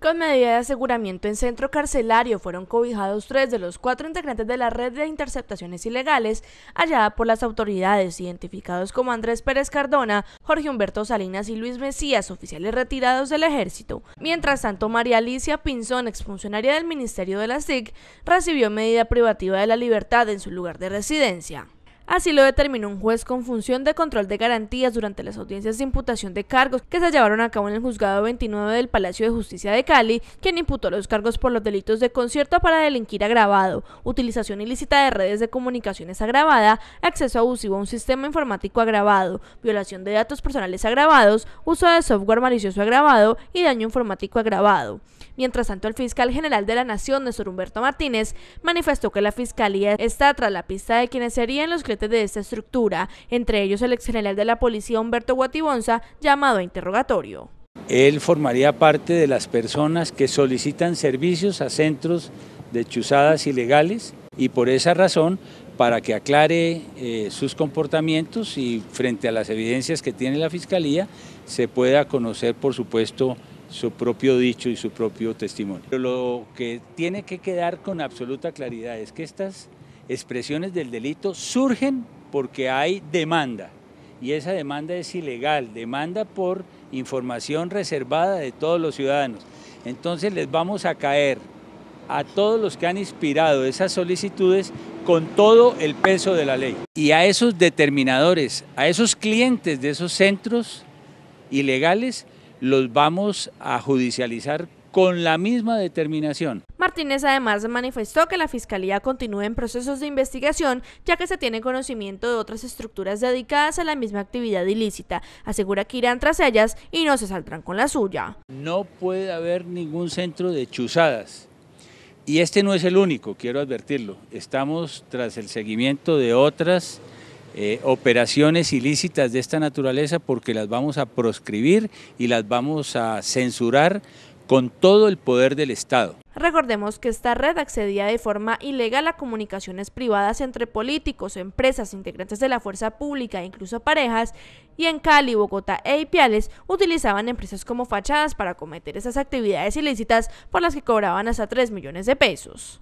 Con medida de aseguramiento en centro carcelario fueron cobijados tres de los cuatro integrantes de la red de interceptaciones ilegales hallada por las autoridades, identificados como Andrés Pérez Cardona, Jorge Humberto Salinas y Luis Mesías, oficiales retirados del ejército. Mientras tanto, María Alicia Pinzón, exfuncionaria del Ministerio de la SIC, recibió medida privativa de la libertad en su lugar de residencia. Así lo determinó un juez con función de control de garantías durante las audiencias de imputación de cargos que se llevaron a cabo en el juzgado 29 del Palacio de Justicia de Cali, quien imputó los cargos por los delitos de concierto para delinquir agravado, utilización ilícita de redes de comunicaciones agravada, acceso abusivo a un sistema informático agravado, violación de datos personales agravados, uso de software malicioso agravado y daño informático agravado. Mientras tanto, el fiscal general de la Nación, Néstor Humberto Martínez, manifestó que la fiscalía está tras la pista de quienes serían los que de esta estructura, entre ellos el ex general de la policía Humberto Guatibonza, llamado a interrogatorio. Él formaría parte de las personas que solicitan servicios a centros de chuzadas ilegales y por esa razón, para que aclare eh, sus comportamientos y frente a las evidencias que tiene la Fiscalía, se pueda conocer, por supuesto, su propio dicho y su propio testimonio. lo que tiene que quedar con absoluta claridad es que estas expresiones del delito surgen porque hay demanda y esa demanda es ilegal, demanda por información reservada de todos los ciudadanos. Entonces les vamos a caer a todos los que han inspirado esas solicitudes con todo el peso de la ley. Y a esos determinadores, a esos clientes de esos centros ilegales, los vamos a judicializar con la misma determinación. Martínez además manifestó que la Fiscalía continúa en procesos de investigación, ya que se tiene conocimiento de otras estructuras dedicadas a la misma actividad ilícita. Asegura que irán tras ellas y no se saldrán con la suya. No puede haber ningún centro de chuzadas. Y este no es el único, quiero advertirlo. Estamos tras el seguimiento de otras eh, operaciones ilícitas de esta naturaleza porque las vamos a proscribir y las vamos a censurar con todo el poder del Estado. Recordemos que esta red accedía de forma ilegal a comunicaciones privadas entre políticos, empresas, integrantes de la fuerza pública e incluso parejas, y en Cali, Bogotá e Ipiales utilizaban empresas como fachadas para cometer esas actividades ilícitas por las que cobraban hasta 3 millones de pesos.